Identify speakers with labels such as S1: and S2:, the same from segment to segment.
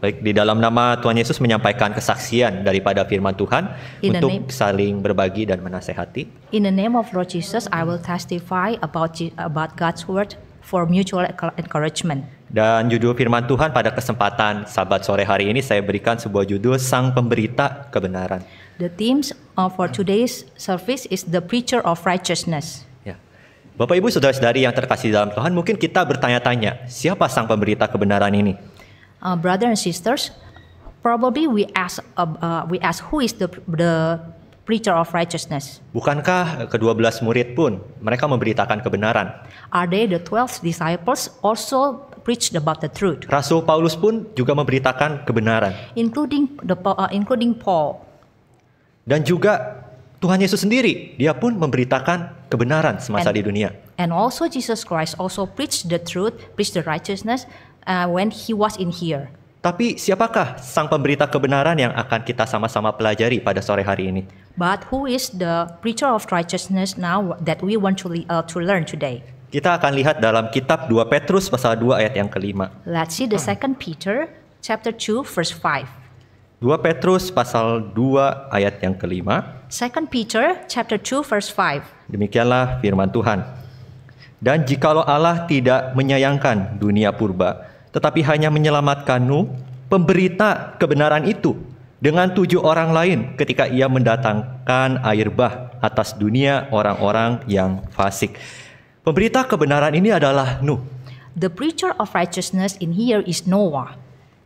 S1: Baik, di dalam nama Tuhan Yesus menyampaikan kesaksian daripada firman Tuhan in untuk name, saling berbagi dan menasehati.
S2: In the name of Lord Jesus, I will testify about about God's word for mutual encouragement.
S1: Dan judul firman Tuhan pada kesempatan Sabat sore hari ini saya berikan sebuah judul Sang Pemberita Kebenaran.
S2: The themes uh, for today's service is the preacher of righteousness.
S1: Ya. Bapak Ibu Saudara-saudari yang terkasih dalam Tuhan, mungkin kita bertanya-tanya, siapa sang pemberita kebenaran ini?
S2: uh, brother and sisters, probably we ask uh, uh, we ask who is the the preacher of righteousness.
S1: Bukankah uh, kedua belas murid pun mereka memberitakan kebenaran?
S2: Are they the twelve disciples also preached about the truth?
S1: Rasul Paulus pun juga memberitakan kebenaran.
S2: Including the uh, including Paul.
S1: Dan juga Tuhan Yesus sendiri, dia pun memberitakan kebenaran semasa and, di dunia.
S2: And also Jesus Christ also preached the truth, preached the righteousness uh, when he was in here.
S1: Tapi siapakah sang pemberita kebenaran yang akan kita sama-sama pelajari pada sore hari ini?
S2: But who is the preacher of righteousness now that we want to, uh, to learn today?
S1: Kita akan lihat dalam kitab 2 Petrus pasal 2 ayat yang kelima.
S2: Let's see the second Peter chapter 2 verse 5.
S1: 2 Petrus pasal 2 ayat yang kelima.
S2: Second Peter chapter 2 verse 5.
S1: Demikianlah firman Tuhan. Dan jikalau Allah tidak menyayangkan dunia purba, tetapi hanya menyelamatkanmu, pemberita kebenaran itu, dengan tujuh orang lain ketika ia mendatangkan air bah atas dunia orang-orang yang fasik. Pemberita kebenaran ini adalah Nuh.
S2: The preacher of righteousness in here is Noah.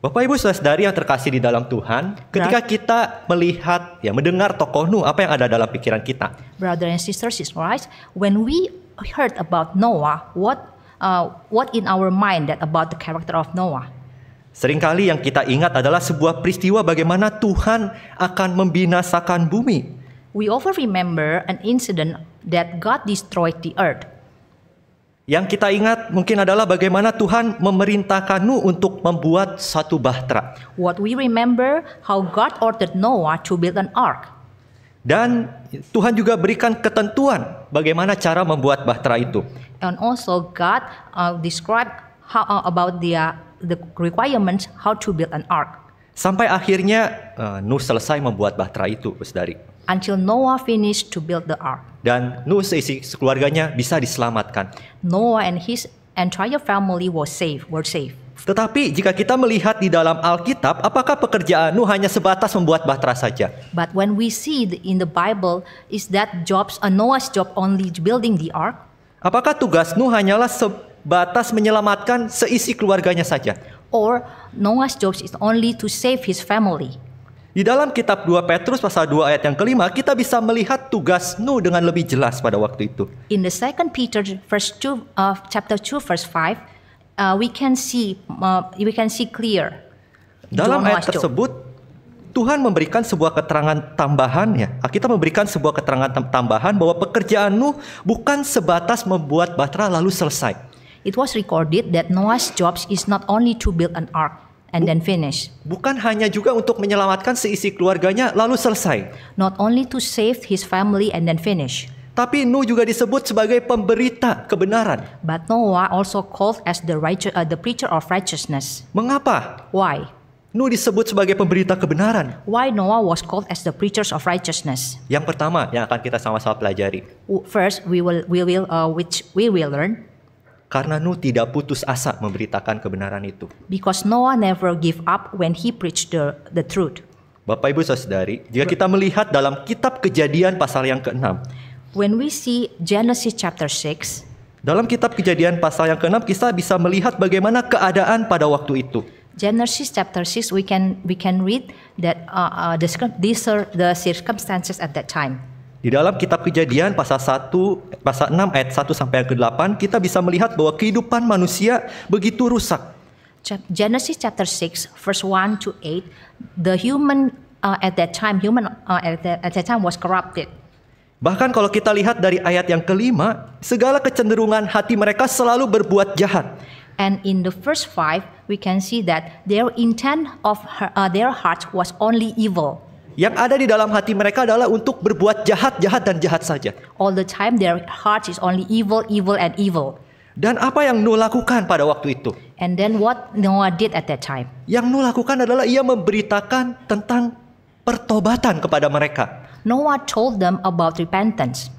S1: Bapak Ibu Saudari yang terkasih di dalam Tuhan, ketika Brother, kita melihat ya mendengar tokoh Nuh, apa yang ada dalam pikiran kita?
S2: Brother and sisters is right. When we heard about Noah, what uh, what in our mind that about the character of Noah?
S1: Seringkali yang kita ingat adalah sebuah peristiwa bagaimana Tuhan
S2: akan membinasakan bumi. We often remember an incident that God destroyed the earth.
S1: Yang kita ingat mungkin adalah bagaimana Tuhan memerintahkan Nuh untuk membuat satu bahtera.
S2: What we remember how God ordered Noah to build an ark.
S1: Dan Tuhan juga berikan ketentuan bagaimana cara membuat bahtera itu
S2: and also God uh, described how uh, about the uh, the requirements how to build an ark.
S1: Sampai akhirnya uh, Nuh selesai membuat bahtera itu, Saudari.
S2: Until Noah finished to build the ark.
S1: Dan Nuh seisi keluarganya bisa diselamatkan.
S2: Noah and his entire family was safe, were safe.
S1: Tetapi jika kita melihat di dalam Alkitab, apakah pekerjaan Nuh hanya sebatas membuat bahtera saja?
S2: But when we see in the Bible is that jobs, uh, Noah's job only building the ark?
S1: Apakah tugas hanyalah sebatas menyelamatkan seisi keluarganya saja?
S2: Or Noah's job is only to save his family.
S1: Di dalam kitab 2 Petrus pasal 2 ayat yang kelima, kita bisa melihat tugas Nuh dengan lebih jelas pada waktu itu.
S2: In the second Peter verse 2 uh, chapter 2 verse 5, uh, we can see uh, we can see clear. Dalam ayat tersebut,
S1: Tuhan memberikan sebuah keterangan tambahan ya. Nah, kita memberikan sebuah keterangan tambahan bahwa pekerjaan Nuh bukan sebatas membuat batra lalu selesai.
S2: It was recorded that Noah's job is not only to build an ark and then finish. Bukan hanya juga untuk menyelamatkan seisi keluarganya lalu selesai. Not only to save his family and then finish. Tapi Nuh juga disebut sebagai pemberita kebenaran. But Noah also called as the, righteous, uh, the preacher of righteousness. Mengapa? Why? Nuh disebut sebagai pemberita kebenaran. Why Noah was called as the preachers of righteousness?
S1: Yang pertama yang akan kita sama-sama pelajari.
S2: First, we will we will uh, which we will learn.
S1: Karena Nuh tidak putus asa memberitakan kebenaran itu.
S2: Because Noah never give up when he preached the the truth.
S1: Bapak Ibu Saudari, jika kita melihat dalam kitab Kejadian pasal yang ke-6.
S2: When we see Genesis chapter 6,
S1: dalam kitab Kejadian pasal yang ke-6 kita bisa melihat bagaimana keadaan pada waktu itu.
S2: Genesis chapter 6 we can we can read that uh, uh, the, these are the circumstances at that time.
S1: Di dalam kitab Kejadian pasal 1 pasal 6 ayat 1 sampai ayat ke-8 kita bisa melihat bahwa kehidupan manusia begitu rusak.
S2: Genesis chapter 6 verse 1 to 8 the human uh, at that time human uh, at, that, at that time was corrupted.
S1: Bahkan kalau kita lihat dari ayat yang kelima, segala kecenderungan hati mereka selalu berbuat jahat.
S2: And in the first five, we can see that their intent of her, uh, their heart was only evil.
S1: Yang ada di dalam hati mereka adalah untuk berbuat jahat, jahat dan jahat saja.
S2: All the time their heart is only evil, evil and evil. Dan apa yang Nuh lakukan pada waktu itu? And then what Noah did at that time? Yang Nuh lakukan adalah ia memberitakan tentang
S1: pertobatan kepada mereka.
S2: Noah told them about repentance.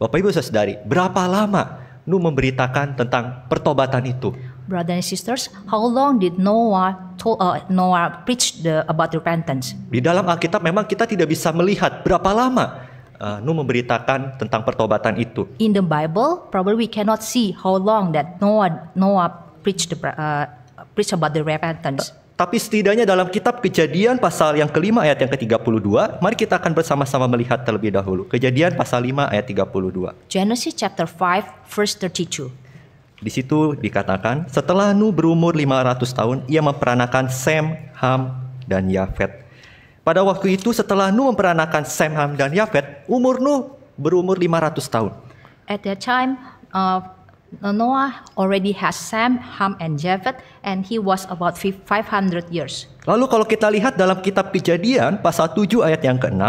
S1: Bapak Ibu Saudari, berapa lama Nuh memberitakan tentang pertobatan itu?
S2: brothers and sisters, how long did Noah told, uh, Noah preach the, about repentance?
S1: Di dalam Alkitab memang kita tidak bisa melihat berapa lama uh, Nuh memberitakan tentang pertobatan itu.
S2: In the Bible, probably we cannot see how long that Noah Noah preached the, uh, preach about the repentance.
S1: Ta tapi setidaknya dalam kitab Kejadian pasal yang kelima ayat yang ke-32, mari kita akan bersama-sama melihat terlebih dahulu. Kejadian pasal 5 ayat 32.
S2: Genesis chapter 5 verse 32.
S1: Di situ dikatakan, setelah Nuh berumur 500 tahun, ia memperanakan Sem, Ham, dan Yafet. Pada waktu itu setelah Nuh memperanakan Sem, Ham, dan Yafet, umur Nuh berumur 500 tahun.
S2: At that time, uh, Noah already has Sam, Ham, and Japheth, and he was about 500 years.
S1: Lalu kalau kita lihat dalam kitab kejadian, pasal 7 ayat yang ke-6.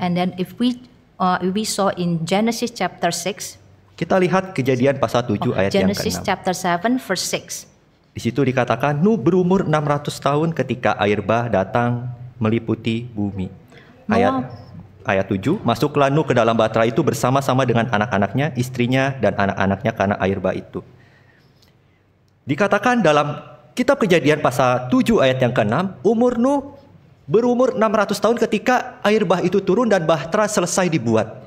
S2: And then if we, uh, we saw in Genesis chapter 6,
S1: kita lihat kejadian pasal 7 oh, ayat Genesis yang ke-6. Genesis
S2: chapter 7 verse 6.
S1: Di situ dikatakan Nuh berumur 600 tahun ketika air bah datang meliputi bumi. Ayat Noah. ayat 7, masuklah Nuh ke dalam batra itu bersama-sama dengan anak-anaknya, istrinya dan anak-anaknya karena air bah itu. Dikatakan dalam kitab kejadian pasal 7 ayat yang ke-6, umur Nuh berumur 600 tahun ketika air bah itu turun dan bahtera selesai dibuat.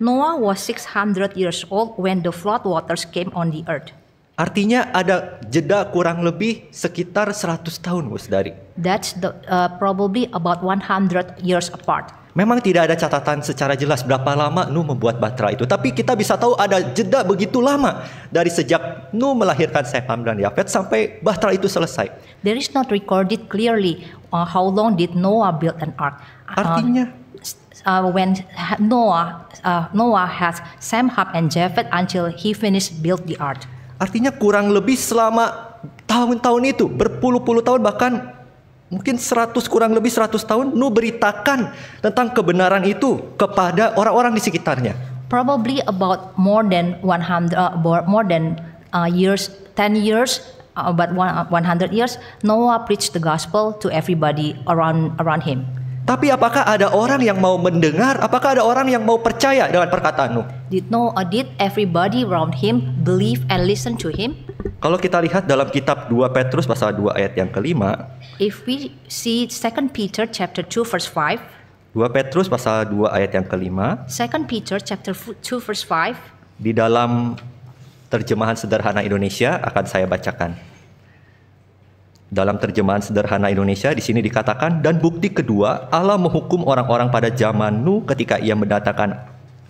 S2: Noah was 600 years old when the flood waters came on the earth.
S1: Artinya ada jeda kurang lebih sekitar 100 tahun, Bos Dari.
S2: That's the, uh, probably about 100 years apart.
S1: Memang tidak ada catatan secara jelas berapa lama Nuh membuat batra itu, tapi kita bisa tahu ada jeda begitu lama dari sejak Nuh melahirkan Sem dan Yafet sampai batra itu
S2: selesai. There is not recorded clearly uh, how long did Noah build an ark. Uh, Artinya uh, uh, when Noah uh, Noah has Sam, Hub, and Japheth until he finished build the ark.
S1: Artinya kurang lebih selama tahun-tahun itu berpuluh-puluh tahun bahkan mungkin 100 kurang lebih seratus tahun Nuh beritakan tentang kebenaran itu kepada orang-orang di sekitarnya.
S2: Probably about more than 100 uh, more than uh, years 10 years uh, about 100 years Noah preached the gospel to everybody around around him. Tapi apakah
S1: ada orang yang mau mendengar? Apakah ada orang yang mau percaya dengan perkataanmu?
S2: Did no or uh, did everybody around him believe and listen to him?
S1: Kalau kita lihat dalam kitab 2 Petrus pasal 2 ayat yang kelima.
S2: If we see 2 Peter chapter 2 verse 5.
S1: 2 Petrus pasal 2 ayat yang kelima.
S2: 2 Peter chapter 2 verse 5.
S1: Di dalam terjemahan sederhana Indonesia akan saya bacakan. Dalam terjemahan sederhana Indonesia di sini dikatakan dan bukti kedua Allah menghukum orang-orang pada zaman Nuh ketika ia mendatangkan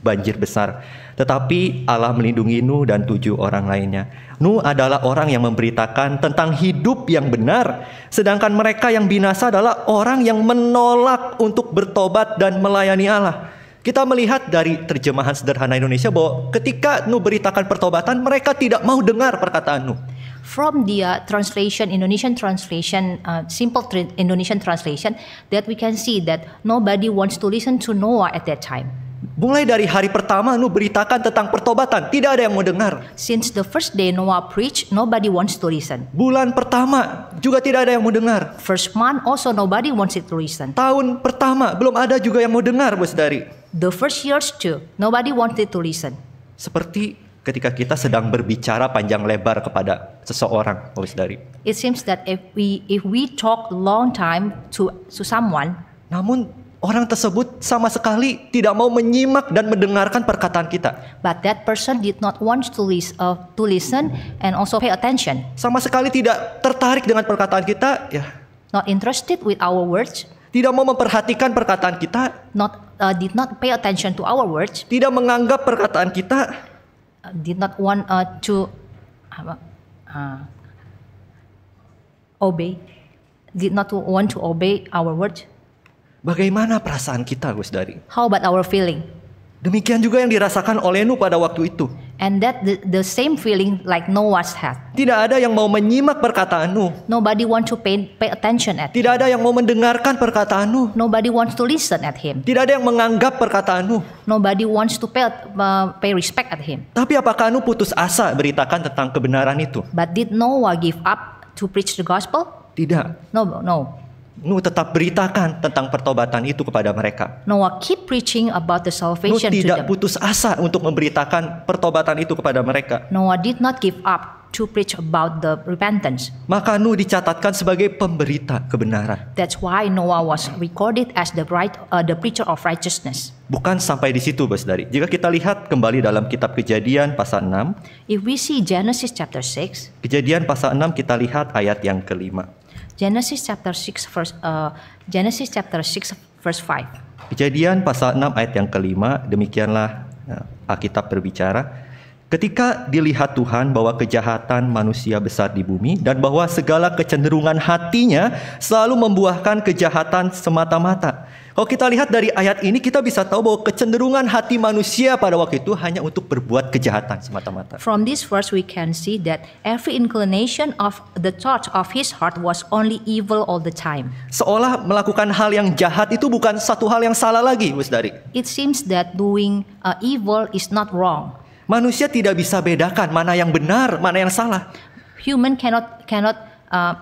S1: banjir besar. Tetapi Allah melindungi Nuh dan tujuh orang lainnya. Nuh adalah orang yang memberitakan tentang hidup yang benar, sedangkan mereka yang binasa adalah orang yang menolak untuk bertobat dan melayani Allah. Kita melihat dari terjemahan sederhana Indonesia bahwa ketika Nuh beritakan pertobatan, mereka tidak mau dengar perkataan Nuh
S2: from the uh, translation Indonesian translation uh, simple tra Indonesian translation that we can see that nobody wants to listen to Noah at that time. Mulai dari hari pertama Nuh beritakan tentang pertobatan, tidak ada yang mau dengar. Since the first day Noah preached, nobody wants to listen. Bulan pertama juga tidak ada yang mau dengar. First month also nobody wants it to listen. Tahun pertama belum ada juga yang mau dengar, Bos Dari. The first years too, nobody wanted to listen.
S1: Seperti ketika kita sedang berbicara panjang lebar kepada seseorang, Pak dari.
S2: It seems that if we if we talk long time to to someone, namun
S1: orang tersebut sama sekali tidak mau menyimak dan mendengarkan perkataan kita.
S2: But that person did not want to listen, uh, to listen and also pay attention. Sama sekali tidak tertarik
S1: dengan perkataan kita, ya. Not interested with our words. Tidak mau memperhatikan perkataan
S2: kita. Not uh, did not pay attention to our words. Tidak menganggap perkataan kita Uh, did not want uh, to apa, uh, obey, did not want to obey our word.
S1: Bagaimana perasaan kita, Gus Dari?
S2: How about our feeling?
S1: Demikian juga yang dirasakan oleh Nuh pada waktu itu.
S2: And that the, the same feeling like Noah's had. Tidak ada yang mau menyimak perkataanmu. Nobody want to pay, pay attention at. Tidak him. ada yang mau mendengarkan perkataanmu. Nobody wants to listen at him. Tidak ada yang menganggap perkataanmu. Nobody wants to pay uh, pay respect at him.
S1: Tapi apakah Nuh putus asa beritakan tentang kebenaran itu?
S2: But did Noah give up to preach the gospel? Tidak. No, no.
S1: Nuh tetap beritakan tentang pertobatan itu kepada mereka.
S2: Noah keep preaching about the salvation Nuh tidak to them.
S1: putus asa untuk memberitakan pertobatan itu kepada mereka.
S2: Noah did not give up to preach about the repentance. Maka
S1: Nuh dicatatkan sebagai pemberita kebenaran.
S2: That's why Noah was recorded as the right uh, the preacher of righteousness.
S1: Bukan sampai di situ, Bos Dari. Jika kita lihat kembali dalam kitab Kejadian pasal 6,
S2: if we see Genesis chapter 6,
S1: Kejadian pasal 6 kita lihat ayat yang kelima.
S2: Genesis chapter 6 verse uh, Genesis chapter 6 verse 5.
S1: Kejadian pasal 6 ayat yang kelima, demikianlah uh, Alkitab berbicara. Ketika dilihat Tuhan bahwa kejahatan manusia besar di bumi dan bahwa segala kecenderungan hatinya selalu membuahkan kejahatan semata-mata. Kalau kita lihat dari ayat ini kita bisa tahu bahwa kecenderungan hati manusia pada waktu itu hanya untuk berbuat kejahatan semata-mata.
S2: From this verse we can see that every inclination of the thought of his heart was only evil all the time.
S1: Seolah melakukan hal yang jahat itu bukan satu hal yang salah lagi, Bu Dari.
S2: It seems that doing uh, evil is not wrong.
S1: Manusia tidak bisa bedakan mana yang benar, mana yang salah.
S2: Human cannot cannot uh,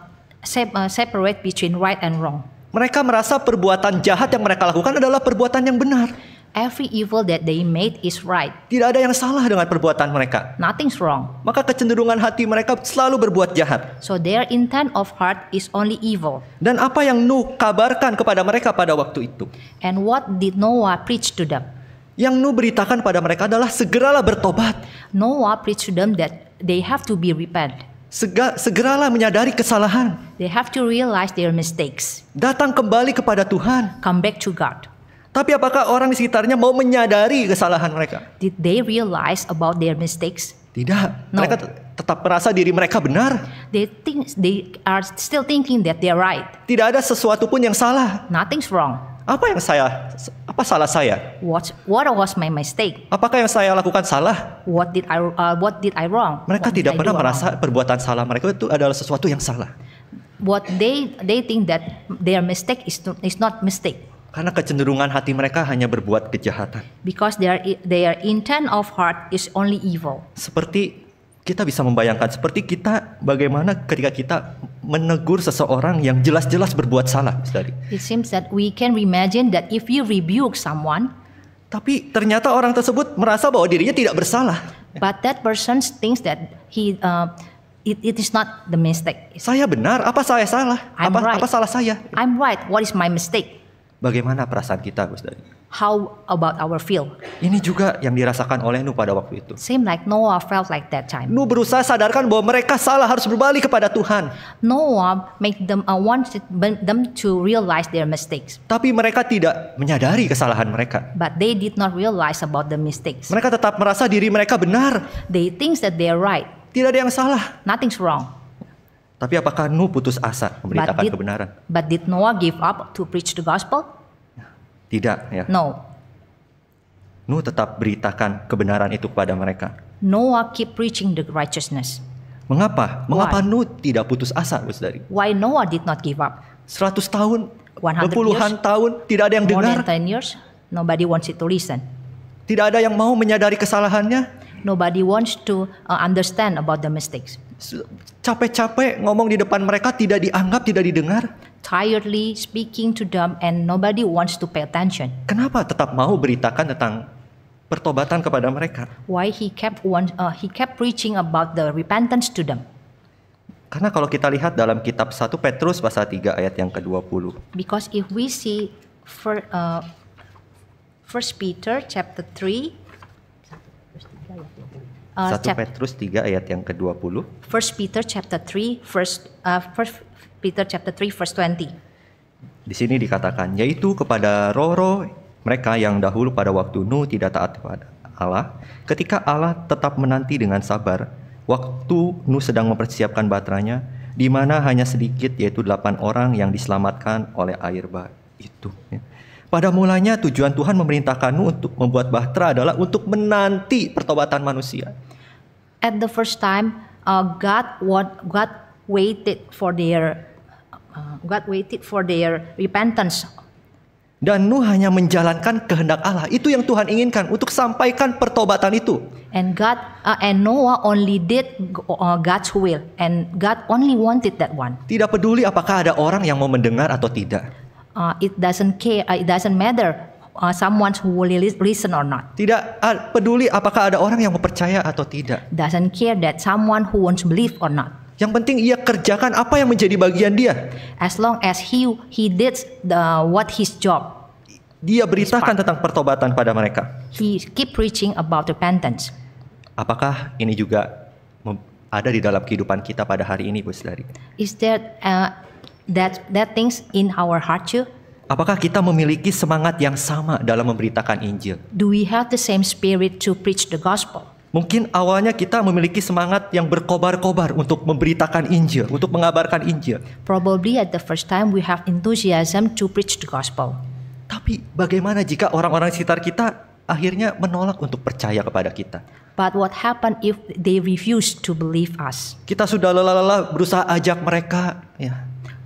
S2: uh separate between right and wrong.
S1: Mereka merasa perbuatan jahat yang mereka lakukan
S2: adalah perbuatan yang benar. Every evil that they made is right.
S1: Tidak ada yang salah dengan perbuatan mereka. Nothing's wrong. Maka kecenderungan hati mereka selalu berbuat jahat.
S2: So their intent of heart is only evil.
S1: Dan apa yang Nuh kabarkan kepada mereka pada waktu itu?
S2: And what did Noah preach to them? Yang Nuh beritakan pada mereka adalah segeralah bertobat. Noah preached to them that they have to be repent. Sega, segeralah menyadari kesalahan. They have to realize their mistakes. Datang kembali kepada Tuhan. Come back to God. Tapi apakah orang di sekitarnya mau menyadari kesalahan mereka? Did they realize about their mistakes?
S1: Tidak. No. Mereka tetap merasa diri mereka
S2: benar. They think they are still thinking that they are right. Tidak ada sesuatu pun yang salah. Nothing's wrong. Apa yang
S1: saya apa salah saya?
S2: What what was my mistake? Apakah yang saya lakukan salah? What did I uh, what did I wrong?
S1: Mereka what tidak pernah merasa wrong? perbuatan salah mereka itu adalah sesuatu yang salah.
S2: What they they think that their mistake is to, is not mistake.
S1: Karena kecenderungan hati mereka hanya berbuat kejahatan.
S2: Because their their intent of heart is only evil.
S1: Seperti kita bisa membayangkan seperti kita bagaimana ketika kita menegur seseorang yang jelas-jelas berbuat salah, Saudari.
S2: It seems that we can imagine that if you rebuke someone, tapi ternyata orang tersebut merasa bahwa dirinya tidak bersalah. But that person thinks that he uh, it, it is not the mistake. Saya benar,
S1: apa saya salah?
S2: I'm apa right. apa salah saya? I'm right. What is my mistake?
S1: Bagaimana perasaan kita, Gus Dari?
S2: How about our feel?
S1: Ini juga yang dirasakan oleh Nuh pada waktu itu.
S2: Same like Noah felt like that time. Nuh berusaha sadarkan bahwa mereka salah harus berbalik kepada Tuhan. Noah make them uh, want them to realize their mistakes.
S1: Tapi mereka tidak menyadari kesalahan mereka.
S2: But they did not realize about the mistakes. Mereka tetap merasa diri mereka benar. They think that they are right. Tidak ada yang salah. Nothing's wrong.
S1: Tapi apakah Nuh putus asa memberitakan but did, kebenaran?
S2: But did Noah give up to preach the gospel?
S1: Tidak ya. No. Nuh tetap beritakan kebenaran itu kepada mereka.
S2: Noah keep preaching the righteousness.
S1: Mengapa? Mengapa Nuh tidak putus asa, Bu Saudari?
S2: Why Noah did not give up? 100 tahun, 100 puluhan tahun, tidak ada yang more dengar. Than 10 years, nobody wants it to listen. Tidak ada yang mau menyadari kesalahannya. Nobody wants to uh, understand about the mistakes capek-capek ngomong di depan mereka tidak dianggap, tidak didengar. Tiredly speaking to them and nobody wants to pay attention.
S1: Kenapa tetap mau beritakan tentang pertobatan kepada mereka?
S2: Why he kept one, uh, he kept preaching about the repentance to them?
S1: Karena kalau kita lihat dalam kitab 1 Petrus pasal 3 ayat yang ke-20.
S2: Because if we see for, uh, First Peter chapter 3 Uh, Satu
S1: Petrus 3 ayat yang ke-20.
S2: First Peter chapter 3 first uh, first Peter chapter 3 verse 20.
S1: Di sini dikatakan yaitu kepada Roro mereka yang dahulu pada waktu Nuh tidak taat kepada Allah, ketika Allah tetap menanti dengan sabar waktu Nuh sedang mempersiapkan baterainya di mana hanya sedikit yaitu delapan orang yang diselamatkan oleh air bah itu. Ya. Pada mulanya tujuan Tuhan memerintahkan Nuh untuk membuat bahtera adalah untuk menanti pertobatan manusia
S2: at the first time, uh, God what God waited for their uh, God waited for their repentance.
S1: Dan Nuh hanya menjalankan kehendak Allah. Itu yang Tuhan inginkan untuk sampaikan pertobatan itu.
S2: And God uh, and Noah only did uh, God's will and God only wanted that one.
S1: Tidak peduli apakah ada orang yang mau mendengar atau tidak.
S2: Uh, it doesn't care. Uh, it doesn't matter uh, someone who will listen or not. Tidak ah, peduli apakah ada orang yang mempercaya atau tidak. Doesn't care that someone who wants believe or not. Yang penting ia kerjakan apa yang menjadi bagian dia. As long as he he did the what his job.
S1: Dia beritakan tentang pertobatan pada mereka.
S2: He keep preaching about repentance.
S1: Apakah ini juga ada di dalam kehidupan kita pada hari ini, Bu Saudari?
S2: Is there uh, that that things in our heart too?
S1: Apakah kita memiliki semangat yang sama dalam memberitakan Injil?
S2: Do we have the same spirit to preach the gospel?
S1: Mungkin awalnya kita memiliki semangat yang berkobar-kobar untuk memberitakan Injil, untuk mengabarkan Injil.
S2: Probably at the first time we have enthusiasm to preach the gospel. Tapi
S1: bagaimana jika orang-orang sekitar kita akhirnya menolak untuk percaya kepada kita?
S2: But what happen if they refuse to believe us? Kita sudah lelah-lelah berusaha ajak mereka, ya.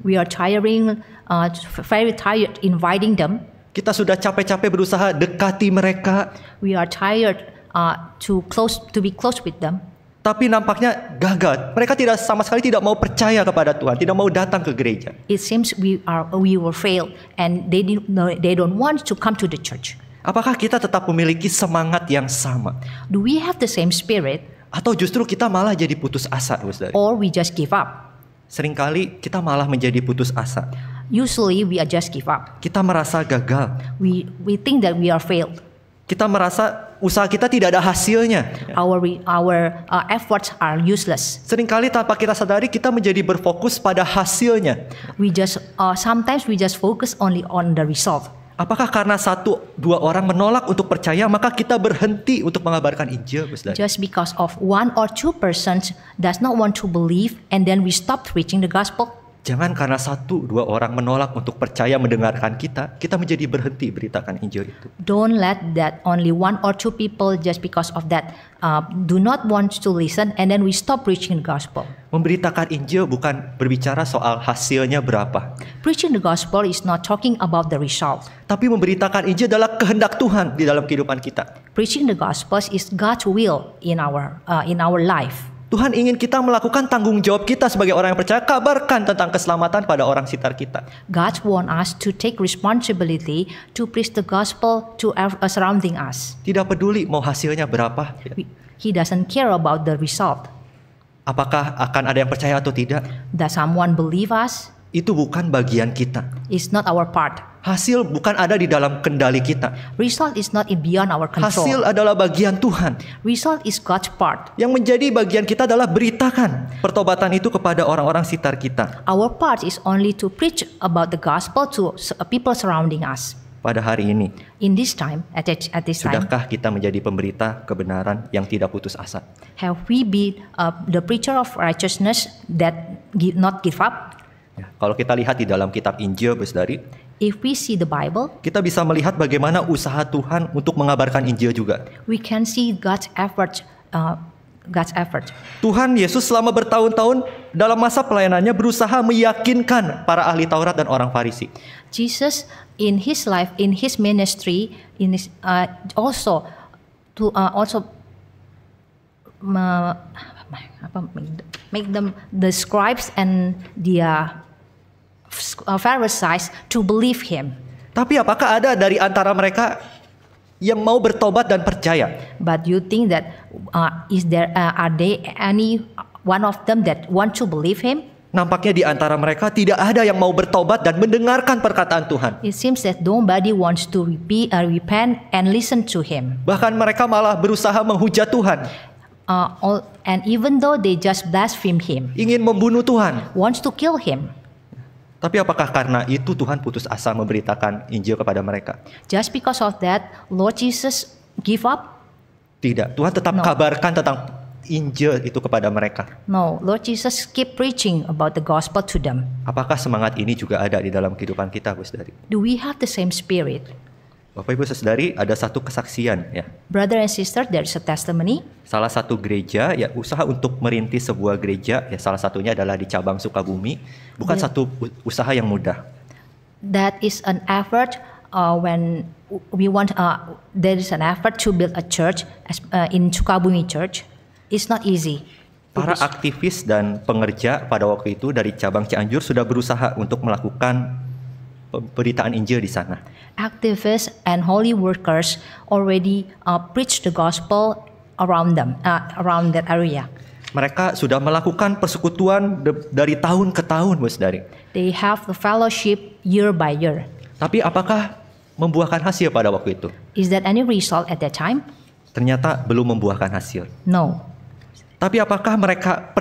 S2: We are tiring uh, very tired inviting them. Kita sudah
S1: capek-capek berusaha
S2: dekati mereka. We are tired uh, to close to be close with them.
S1: Tapi nampaknya gagal. Mereka tidak sama sekali tidak mau percaya kepada Tuhan, tidak mau datang ke gereja.
S2: It seems we are we were failed and they didn't they don't want to come to the church.
S1: Apakah kita tetap memiliki semangat yang sama?
S2: Do we have the same spirit?
S1: Atau justru kita malah jadi putus asa, Ustaz? Or we just give up. Seringkali kita malah menjadi putus asa usually we are just give up. Kita merasa gagal. We we think that we are failed. Kita merasa usaha kita tidak ada hasilnya. Our
S2: our uh, efforts are useless. Seringkali tanpa kita sadari kita menjadi berfokus pada hasilnya. We just uh, sometimes we just focus only on the result. Apakah karena
S1: satu dua orang menolak untuk percaya maka kita berhenti untuk mengabarkan Injil,
S2: Just because of one or two persons does not want to believe and then we stop preaching the gospel.
S1: Jangan karena satu dua orang menolak untuk percaya mendengarkan kita, kita menjadi berhenti beritakan Injil itu.
S2: Don't let that only one or two people just because of that uh, do not want to listen and then we stop preaching the gospel.
S1: Memberitakan Injil bukan berbicara soal hasilnya berapa.
S2: Preaching the gospel is not talking about the result. Tapi memberitakan Injil adalah kehendak Tuhan di dalam kehidupan kita. Preaching the gospel is God's will in our uh, in our life.
S1: Tuhan ingin kita melakukan tanggung jawab kita sebagai orang yang percaya kabarkan tentang keselamatan pada orang sekitar kita.
S2: God want us to take responsibility to preach the gospel to our uh, surrounding us.
S1: Tidak peduli mau hasilnya berapa.
S2: He doesn't care about the result.
S1: Apakah akan ada yang percaya atau tidak?
S2: Does someone believe
S1: us? Itu bukan bagian kita. It's not our part Hasil bukan ada di dalam kendali kita. Result is
S2: not beyond our control. Hasil
S1: adalah bagian Tuhan. Result is God's part. Yang menjadi bagian kita adalah beritakan pertobatan itu kepada orang-orang sekitar kita.
S2: Our part is only to preach about the gospel to uh, people surrounding us.
S1: Pada hari ini,
S2: in this time, at, this time, sudahkah
S1: kita menjadi pemberita kebenaran yang tidak putus asa?
S2: Have we been uh, the preacher of righteousness that give, not give up?
S1: Ya, kalau kita lihat di dalam kitab Injil, Besdari,
S2: if we see the Bible,
S1: kita bisa melihat bagaimana usaha Tuhan untuk mengabarkan Injil juga.
S2: We can see God's effort uh, God's effort.
S1: Tuhan Yesus selama bertahun-tahun dalam masa pelayanannya berusaha meyakinkan para ahli Taurat dan orang Farisi.
S2: Jesus in his life, in his ministry, in his uh, also to uh, also me, apa, make them the scribes and dia. Uh, Pharisees to believe him. Tapi apakah ada dari antara mereka yang mau bertobat dan percaya? But you think that uh, is there uh, are they any one of them that want to believe him?
S1: Nampaknya di antara mereka tidak ada yang mau bertobat dan mendengarkan perkataan Tuhan.
S2: It seems that nobody wants to be, uh, repent and listen to him.
S1: Bahkan mereka malah berusaha menghujat Tuhan.
S2: Uh, all, and even though they just blaspheme him. Ingin membunuh Tuhan. Wants to kill him.
S1: Tapi apakah karena itu Tuhan putus asa memberitakan Injil kepada mereka? Just
S2: because of that, Lord Jesus give up?
S1: Tidak, Tuhan tetap no. kabarkan tentang Injil itu kepada mereka.
S2: No, Lord Jesus keep preaching about the gospel to them.
S1: Apakah semangat ini juga ada di dalam kehidupan kita, Bos Dari?
S2: Do we have the same spirit?
S1: Bapak Ibu Saudari, ada satu kesaksian ya.
S2: Brother and sister, there is a testimony.
S1: Salah satu gereja ya usaha untuk merintis sebuah gereja ya salah satunya adalah di cabang Sukabumi, bukan yeah. satu usaha yang mudah.
S2: That is an effort uh, when we want uh, there is an effort to build a church uh, in Sukabumi Church. It's not easy. Para
S1: aktivis dan pengerja pada waktu itu dari cabang Cianjur sudah berusaha untuk melakukan pemberitaan Injil di sana.
S2: Activists and holy workers already uh, preach the gospel around them, uh, around that area.
S1: Mereka sudah melakukan persekutuan dari tahun ke tahun, Bu Dari.
S2: They have the fellowship year by year.
S1: Tapi apakah membuahkan hasil pada waktu itu?
S2: Is that any result at that time?
S1: Ternyata belum membuahkan hasil. No. Tapi apakah mereka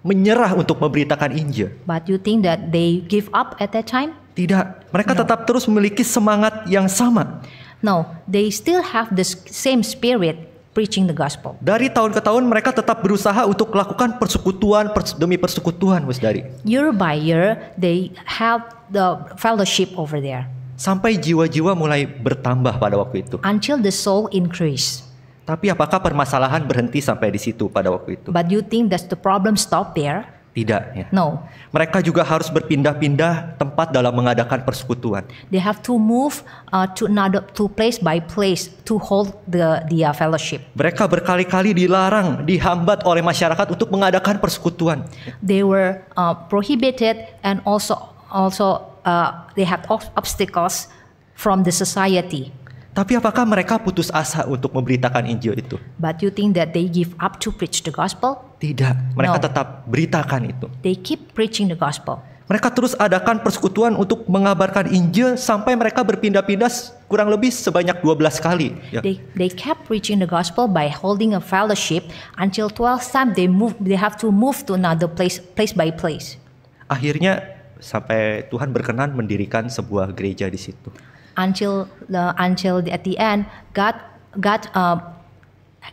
S1: menyerah untuk memberitakan Injil?
S2: But you think that they give up at that time? Tidak, mereka no. tetap terus memiliki semangat yang sama. No, they still have the same spirit preaching the gospel. Dari tahun ke tahun
S1: mereka tetap berusaha untuk melakukan persekutuan pers demi persekutuan, Mas Dari.
S2: Year by year they have the fellowship over there.
S1: Sampai jiwa-jiwa mulai bertambah pada waktu itu. Until the soul increase. Tapi apakah permasalahan berhenti sampai di situ pada waktu itu?
S2: But you think that the problem stop there? Tidak. Ya. No.
S1: Mereka juga harus berpindah-pindah tempat dalam mengadakan persekutuan.
S2: They have to move uh, to another to place by place to hold the the uh, fellowship.
S1: Mereka berkali-kali dilarang, dihambat oleh masyarakat untuk mengadakan persekutuan.
S2: They were uh, prohibited and also also uh, they had obstacles from the society.
S1: Tapi apakah mereka putus asa untuk memberitakan Injil itu?
S2: But you think that they give up to preach the gospel?
S1: Tidak, mereka no. tetap beritakan itu.
S2: They keep preaching the gospel.
S1: Mereka terus adakan persekutuan untuk mengabarkan Injil sampai mereka berpindah-pindah kurang lebih sebanyak 12 kali. Ya. They,
S2: they kept preaching the gospel by holding a fellowship until 12 time they move they have to move to another place place by place.
S1: Akhirnya sampai Tuhan berkenan mendirikan sebuah gereja di situ
S2: until the, until the, at the end God God uh,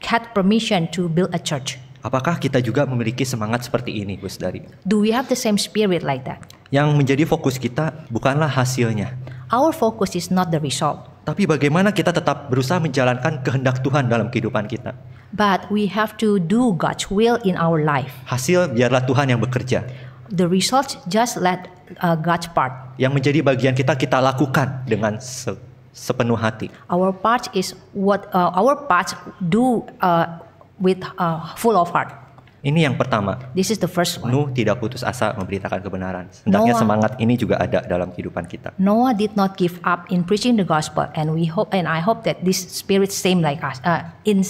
S2: had permission to build a church.
S1: Apakah kita juga memiliki semangat seperti ini, Gus Dari?
S2: Do we have the same spirit like that?
S1: Yang menjadi fokus kita bukanlah hasilnya.
S2: Our focus is not the result.
S1: Tapi bagaimana kita tetap berusaha menjalankan kehendak Tuhan dalam kehidupan kita?
S2: But we have to do God's will in our life.
S1: Hasil biarlah Tuhan yang bekerja
S2: the results just let uh, God's part.
S1: Yang menjadi bagian kita kita lakukan dengan se sepenuh hati.
S2: Our part is what uh, our part do uh, with uh, full of heart.
S1: Ini yang pertama.
S2: This is the first one. Nuh
S1: tidak putus asa memberitakan kebenaran. Hendaknya Noah, semangat ini juga ada dalam kehidupan kita.
S2: Noah did not give up in preaching the gospel, and we hope and I hope that this spirit same like us, uh, in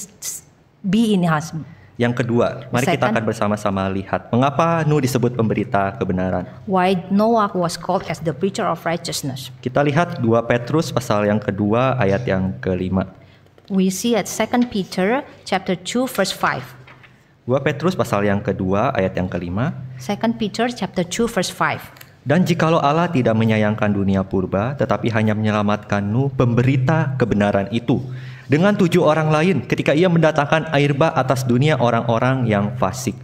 S2: be in us
S1: yang kedua, mari Second. kita akan bersama-sama lihat mengapa Nuh disebut pemberita kebenaran.
S2: Why Noah was called as the preacher of righteousness.
S1: Kita lihat 2 Petrus pasal yang kedua ayat yang kelima.
S2: We see at 2 Peter chapter 2 verse 5.
S1: 2 Petrus pasal yang kedua ayat yang kelima.
S2: 2 Peter chapter 2 verse 5.
S1: Dan jikalau Allah tidak menyayangkan dunia purba, tetapi hanya menyelamatkan Nuh, pemberita kebenaran itu, dengan tujuh orang lain ketika ia mendatangkan air bah atas dunia orang-orang yang fasik.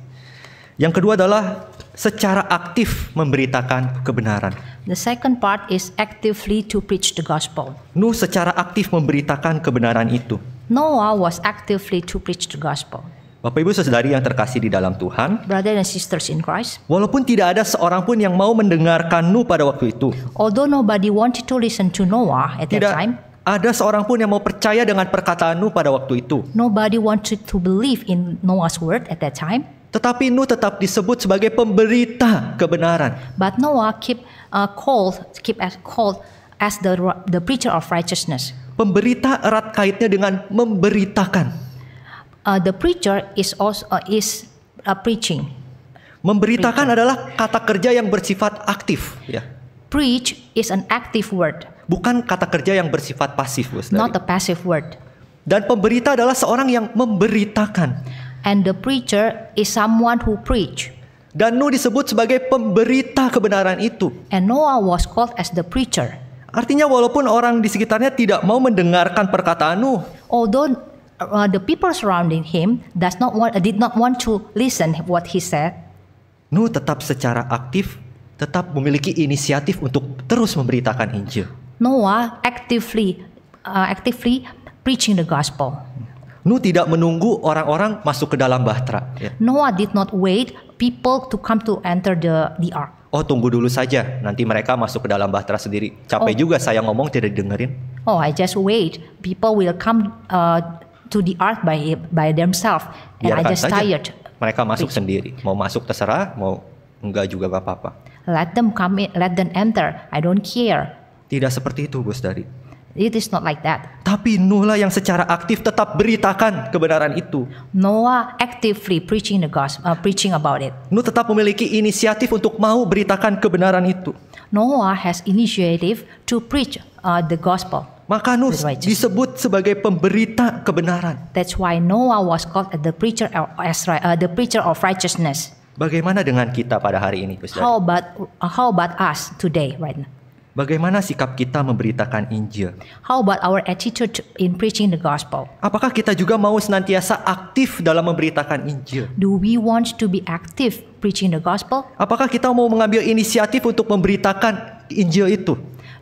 S1: Yang kedua adalah secara aktif memberitakan kebenaran.
S2: The second part is actively to preach the gospel.
S1: Nuh secara aktif memberitakan kebenaran itu.
S2: Noah was actively to preach the gospel.
S1: Bapak Ibu Saudari yang terkasih di dalam Tuhan.
S2: Brother and sisters in Christ.
S1: Walaupun tidak ada seorang pun yang mau mendengarkan Nuh pada waktu itu.
S2: Although nobody wanted to listen to Noah at tidak, that time ada
S1: seorang pun yang mau percaya dengan perkataan Nuh pada waktu itu.
S2: Nobody wanted to believe in Noah's word at that time. Tetapi Nuh tetap disebut sebagai pemberita kebenaran. But Noah keep uh, called keep as called as the the preacher of righteousness.
S1: Pemberita erat kaitnya dengan memberitakan.
S2: Uh, the preacher is also uh, is a uh, preaching. Memberitakan preacher. adalah kata kerja yang bersifat aktif. Yeah. Preach is an active word
S1: bukan kata kerja yang bersifat pasif, Bu.
S2: Not a passive word. Dan pemberita adalah seorang yang memberitakan. And the preacher is someone who preach. Dan Nuh disebut sebagai pemberita kebenaran itu. And Noah was called as the
S1: preacher. Artinya walaupun orang di sekitarnya tidak mau mendengarkan perkataan Nuh.
S2: Although uh, the people surrounding him does not want, uh, did not want to listen what he said.
S1: Nuh tetap secara aktif tetap memiliki inisiatif untuk terus memberitakan Injil.
S2: Noah actively uh, actively preaching the gospel.
S1: Nuh tidak menunggu orang-orang masuk ke dalam bahtera. Yeah.
S2: Noah did not wait people to come to enter the the ark.
S1: Oh tunggu dulu saja, nanti mereka masuk ke dalam bahtera sendiri. Capek oh. juga saya ngomong tidak didengerin.
S2: Oh I just wait, people will come uh, to the ark by by themselves, and Biarkan I just saja. tired.
S1: Mereka masuk Please. sendiri, mau masuk terserah, mau enggak juga gak apa-apa.
S2: Let them come in, let them enter. I don't care. Tidak seperti itu, Bos Dari. It is not like that.
S1: Tapi Noah yang secara aktif tetap beritakan kebenaran itu.
S2: Noah actively preaching the gospel, uh, preaching about it. Noah tetap memiliki inisiatif untuk mau beritakan kebenaran itu. Noah has initiative to preach uh, the gospel. Maka Nuh
S1: disebut sebagai pemberita kebenaran.
S2: That's why Noah was called the preacher of, uh, the preacher of righteousness.
S1: Bagaimana dengan kita pada hari ini, How
S2: about uh, how about us today right now?
S1: Bagaimana sikap kita memberitakan Injil?
S2: How about our attitude in preaching the gospel?
S1: Apakah kita juga mau senantiasa aktif dalam memberitakan Injil?
S2: Do we want to be active preaching the gospel? Apakah kita mau mengambil inisiatif untuk memberitakan Injil itu?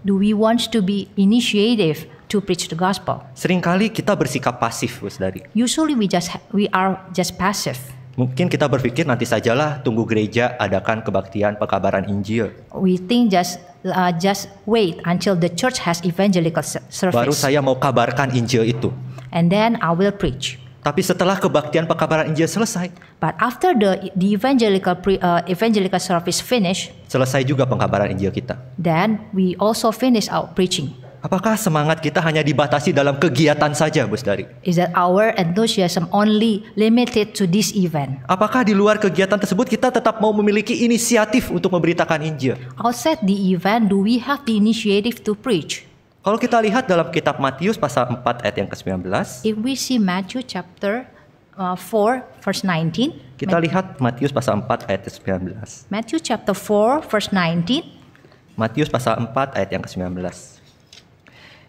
S2: Do we want to be initiative to preach the gospel? Seringkali kita bersikap pasif, Bos Dari. Usually we just we are just passive.
S1: Mungkin kita berpikir nanti sajalah tunggu gereja adakan kebaktian pekabaran Injil.
S2: We think just uh, just wait until the church has evangelical service. Baru saya
S1: mau kabarkan Injil itu.
S2: And then I will preach.
S1: Tapi setelah kebaktian pekabaran
S2: Injil selesai. But after the the evangelical pre, uh, evangelical service finish.
S1: Selesai juga pengkabaran Injil kita.
S2: Then we also finish our preaching.
S1: Apakah semangat kita hanya dibatasi dalam kegiatan saja, Bu Dari?
S2: Is that our enthusiasm only limited to this event?
S1: Apakah di luar kegiatan tersebut kita tetap mau memiliki inisiatif untuk memberitakan Injil?
S2: Outside the event, do we have the initiative to preach?
S1: Kalau kita lihat dalam kitab Matius pasal 4 ayat yang ke-19.
S2: If we see Matthew chapter uh, 4 verse 19. Kita Matthew, lihat
S1: Matius pasal 4 ayat ke-19.
S2: Matthew chapter 4 verse 19.
S1: Matius pasal 4 ayat yang ke-19.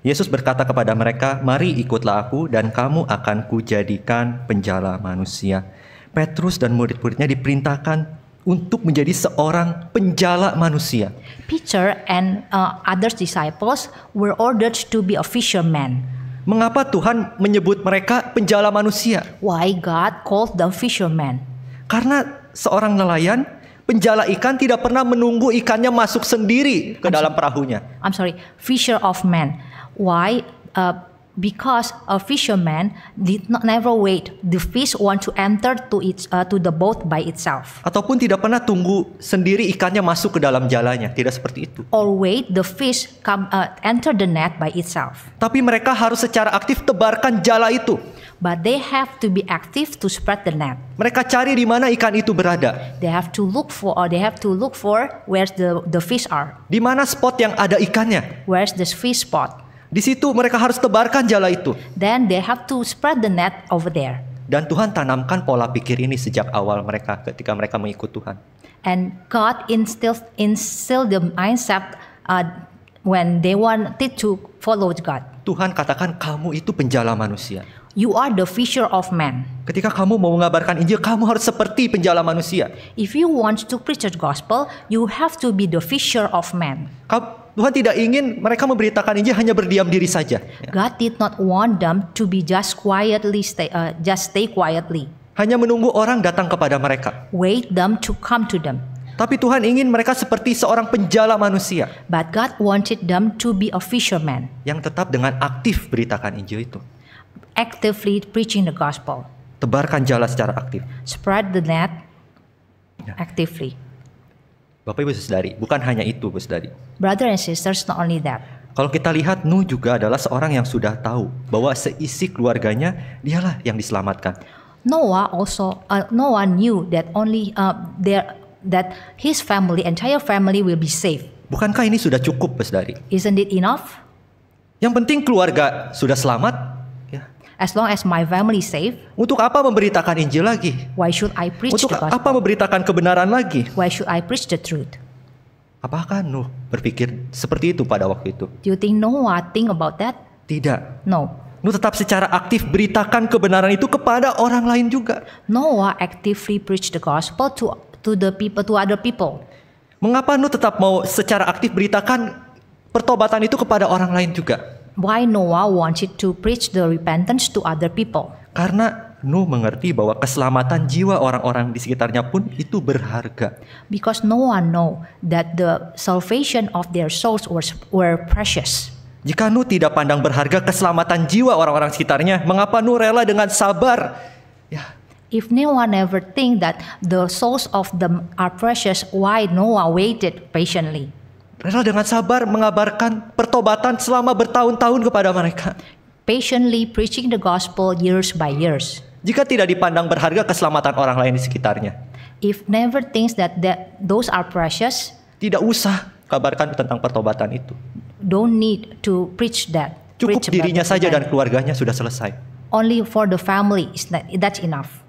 S1: Yesus berkata kepada mereka, "Mari ikutlah aku dan kamu akan kujadikan penjala manusia." Petrus dan murid-muridnya diperintahkan untuk menjadi seorang penjala manusia.
S2: Peter and uh, other disciples were ordered to be a fisherman. Mengapa Tuhan menyebut mereka penjala manusia? Why God called them fishermen?
S1: Karena seorang nelayan penjala ikan tidak pernah menunggu ikannya masuk sendiri ke I'm dalam perahunya.
S2: I'm sorry, fisher of men. Why? Uh, because a fisherman did not never wait the fish want to enter to its uh, to the boat by itself
S1: ataupun tidak pernah tunggu sendiri ikannya masuk ke dalam jalannya tidak seperti itu
S2: or wait the fish come uh, enter the net by itself tapi mereka harus secara
S1: aktif tebarkan jala itu
S2: but they have to be active to spread the net mereka cari di mana ikan itu berada they have to look for or they have to look for where the the
S1: fish are di mana spot yang ada ikannya where's the fish spot di situ mereka harus tebarkan
S2: jala itu. Then they have to spread the net over there.
S1: Dan Tuhan tanamkan pola pikir ini sejak awal mereka ketika mereka mengikut Tuhan.
S2: And God instills instill the mindset uh, when they wanted to follow God. Tuhan katakan
S1: kamu itu penjala manusia. You are the fisher of men. Ketika kamu mau mengabarkan Injil, kamu
S2: harus seperti penjala manusia. If you want to preach the gospel, you have to be the fisher of men. Kamu
S1: Tuhan tidak ingin mereka memberitakan Injil hanya berdiam diri saja. Ya.
S2: God did not want them to be just quietly stay, uh, just stay quietly. Hanya menunggu orang
S1: datang kepada mereka.
S2: Wait them to come to them. Tapi Tuhan ingin mereka seperti seorang penjala manusia. But God wanted them to be a fisherman.
S1: Yang tetap dengan aktif beritakan Injil itu.
S2: Actively preaching the gospel.
S1: Tebarkan jala secara aktif.
S2: Spread the net ya. actively.
S1: Bapak Ibu Saudari, bukan hanya itu Bu Saudari.
S2: Brother and sisters, not only that.
S1: Kalau kita lihat Nuh juga adalah seorang yang sudah tahu bahwa seisi keluarganya dialah yang diselamatkan.
S2: Noah also uh, Noah knew that only uh, their that his family entire family will be safe.
S1: Bukankah ini sudah cukup, Saudari?
S2: Isn't it enough?
S1: Yang penting keluarga sudah selamat,
S2: As long as my family safe. Untuk apa memberitakan Injil lagi? Why should I preach Untuk the gospel? apa memberitakan
S1: kebenaran lagi?
S2: Why should I preach the truth? Apakah
S1: Nuh berpikir seperti itu pada waktu itu?
S2: Do you think Noah think about that?
S1: Tidak. No. Nuh tetap secara aktif beritakan kebenaran itu
S2: kepada orang lain juga. Noah actively preach the gospel to to the people to other people. Mengapa Nuh tetap mau
S1: secara aktif beritakan pertobatan itu kepada orang lain juga?
S2: why Noah wanted to preach the repentance to other people.
S1: Karena Nuh mengerti bahwa keselamatan jiwa orang-orang di sekitarnya pun itu berharga.
S2: Because Noah know that the salvation of their souls was were precious.
S1: Jika Nuh tidak pandang berharga keselamatan jiwa orang-orang sekitarnya, mengapa Nuh rela dengan sabar?
S2: Ya, If Noah never think that the souls of them are precious, why Noah waited patiently? Mereka dengan sabar mengabarkan pertobatan selama bertahun-tahun kepada mereka. Patiently preaching the gospel years by years.
S1: Jika tidak dipandang berharga keselamatan orang lain di sekitarnya.
S2: If never thinks that, that those are precious. Tidak usah
S1: kabarkan tentang pertobatan itu.
S2: Don't need to preach that. Cukup preach dirinya saja dan
S1: keluarganya sudah selesai.
S2: Only for the family is that that's enough.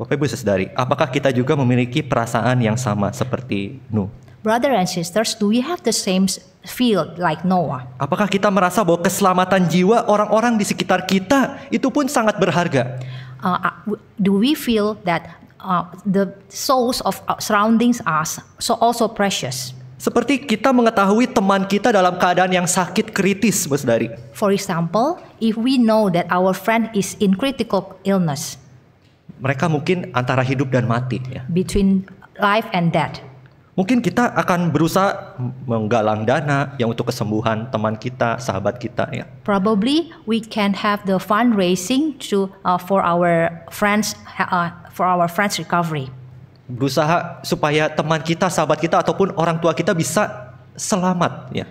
S1: Bapak Ibu Saudari, apakah kita juga memiliki perasaan yang sama seperti Nuh?
S2: brother and sisters, do we have the same feel like Noah?
S1: Apakah kita merasa bahwa keselamatan jiwa orang-orang di sekitar kita itu pun sangat berharga?
S2: Uh, uh do we feel that uh, the souls of uh, surroundings us so also precious? Seperti
S1: kita mengetahui teman kita dalam keadaan yang sakit kritis, Mas Dari.
S2: For example, if we know that our friend is in critical illness.
S1: Mereka mungkin antara hidup dan mati. Ya.
S2: Between life and death
S1: mungkin kita akan berusaha menggalang dana yang untuk kesembuhan teman kita, sahabat kita ya.
S2: Probably we can have the fundraising to uh, for our friends uh, for our friends recovery.
S1: Berusaha supaya teman kita, sahabat kita ataupun orang tua kita bisa
S2: selamat ya.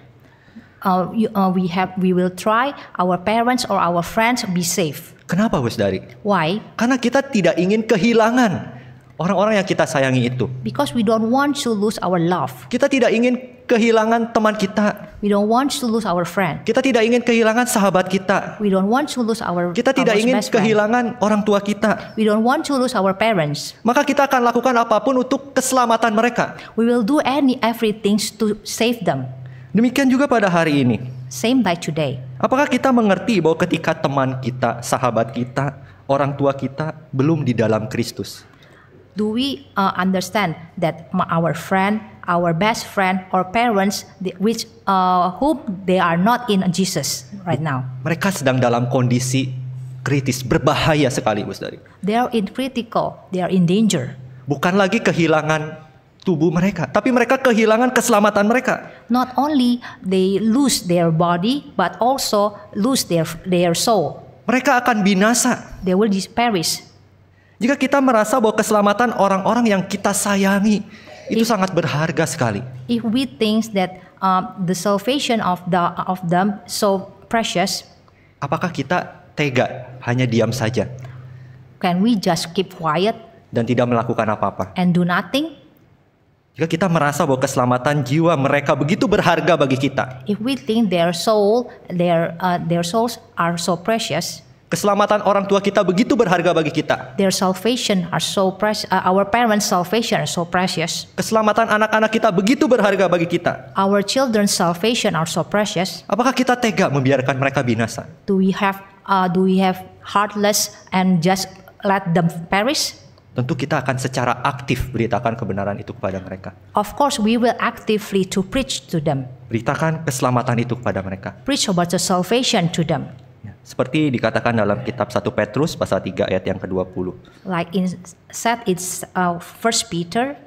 S2: Uh, you, uh, we have we will try our parents or our friends be safe.
S1: Kenapa Wes Dari? Why? Karena kita tidak ingin kehilangan orang-orang yang kita sayangi itu.
S2: Because we don't want to lose our love. Kita tidak ingin
S1: kehilangan teman kita. We don't want to lose our friend. Kita tidak ingin kehilangan sahabat kita. We don't want to lose our Kita tidak ingin kehilangan
S2: friend. orang tua kita. We don't want to lose our parents. Maka kita akan
S1: lakukan apapun untuk
S2: keselamatan mereka. We will do any everything to save them.
S1: Demikian juga pada hari ini.
S2: Same by today.
S1: Apakah kita mengerti bahwa ketika teman kita, sahabat kita, orang tua kita belum di dalam Kristus?
S2: do we uh, understand that our friend, our best friend, or parents, which uh, whom they are not in Jesus right now?
S1: Mereka sedang dalam kondisi kritis, berbahaya sekali, Bu Saudari.
S2: They are in critical, they are in
S1: danger. Bukan lagi kehilangan tubuh mereka, tapi mereka kehilangan keselamatan mereka.
S2: Not only they lose their body, but also lose their their soul.
S1: Mereka akan binasa. They will perish. Jika kita merasa bahwa keselamatan orang-orang yang kita sayangi itu if, sangat berharga sekali.
S2: If we think that uh, the salvation of the of them so precious,
S1: apakah kita tega hanya diam saja?
S2: Can we just keep quiet?
S1: Dan tidak melakukan apa-apa.
S2: And do nothing?
S1: Jika kita merasa bahwa keselamatan jiwa mereka begitu berharga bagi kita.
S2: If we think their soul, their uh, their souls are so precious.
S1: Keselamatan orang tua kita begitu berharga bagi kita.
S2: Their salvation are so precious. Uh, our parents' salvation are so precious. Keselamatan anak-anak kita begitu berharga bagi kita. Our children's salvation are so precious.
S1: Apakah kita tega membiarkan mereka binasa?
S2: Do we have uh, do we have heartless and just let them perish?
S1: Tentu kita akan secara aktif beritakan kebenaran itu kepada mereka.
S2: Of course, we will actively to preach to them.
S1: Beritakan keselamatan itu kepada mereka.
S2: Preach about the salvation to them
S1: seperti dikatakan dalam kitab 1 Petrus pasal 3 ayat yang ke-20.
S2: Like in said it's uh, first Peter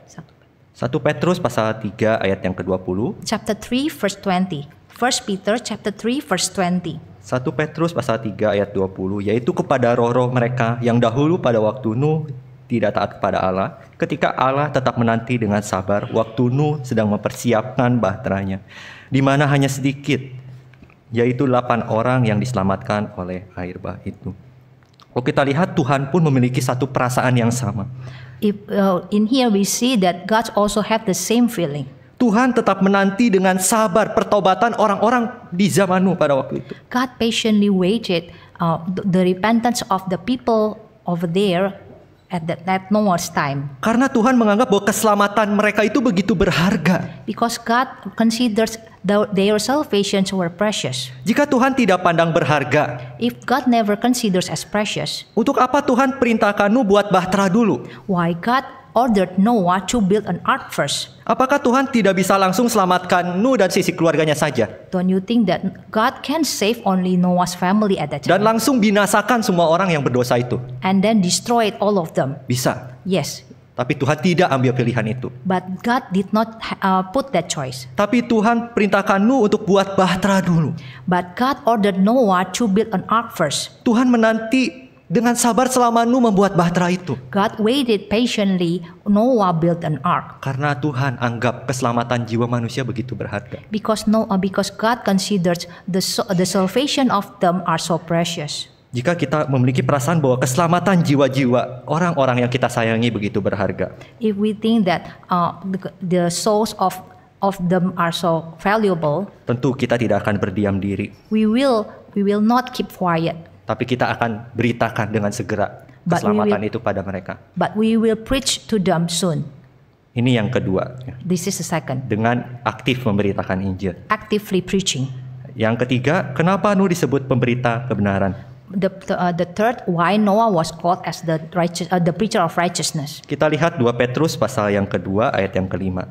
S1: 1 Petrus pasal 3 ayat yang ke-20.
S2: Chapter 3 verse 20. First Peter chapter 3 verse 20.
S1: 1 Petrus pasal 3 ayat 20 yaitu kepada roh-roh mereka yang dahulu pada waktu Nuh tidak taat kepada Allah ketika Allah tetap menanti dengan sabar waktu Nuh sedang mempersiapkan bahteranya di mana hanya sedikit yaitu delapan orang yang diselamatkan oleh air bah itu. Kalau oh, kita lihat Tuhan pun memiliki satu perasaan yang sama.
S2: If, uh, in here we see that God also have the same feeling. Tuhan tetap menanti
S1: dengan sabar pertobatan orang-orang di zaman Nuh pada waktu itu.
S2: God patiently waited uh, the repentance of the people over there at that, that Noah's time.
S1: Karena Tuhan menganggap bahwa keselamatan mereka itu begitu berharga.
S2: Because God considers their salvations were precious.
S1: Jika Tuhan tidak pandang berharga,
S2: if God never considers as precious,
S1: untuk apa Tuhan perintahkanmu buat bahtera dulu?
S2: Why God ordered Noah to build an ark first?
S1: Apakah Tuhan tidak bisa langsung selamatkan Nu dan sisi keluarganya saja?
S2: Don't you think that God can save only Noah's family at that time? Dan
S1: langsung binasakan semua orang yang berdosa itu.
S2: And then destroy all of them. Bisa. Yes,
S1: tapi Tuhan tidak ambil pilihan itu.
S2: But God did not uh, put that choice. Tapi Tuhan perintahkan Nuh untuk buat bahtera dulu. But God ordered Noah to build an ark
S1: first. Tuhan menanti dengan sabar selama Nuh membuat bahtera itu.
S2: God waited patiently. Noah built an ark.
S1: Karena Tuhan anggap keselamatan jiwa manusia begitu berharga.
S2: Because Noah, because God considers the the salvation of them are so precious
S1: jika kita memiliki perasaan bahwa keselamatan jiwa-jiwa orang-orang yang kita sayangi begitu berharga.
S2: If we think that uh, the, the souls of of them are so valuable,
S1: tentu kita tidak akan berdiam diri.
S2: We will we will not keep quiet.
S1: Tapi kita akan beritakan dengan segera keselamatan will, itu pada mereka.
S2: But we will preach to them soon.
S1: Ini yang kedua. This is the second. Dengan aktif memberitakan Injil.
S2: Actively preaching.
S1: Yang ketiga, kenapa Nuh disebut pemberita kebenaran?
S2: the uh, the third why Noah was called as the righteous uh, the preacher of righteousness.
S1: Kita lihat 2 Petrus pasal yang kedua ayat yang kelima.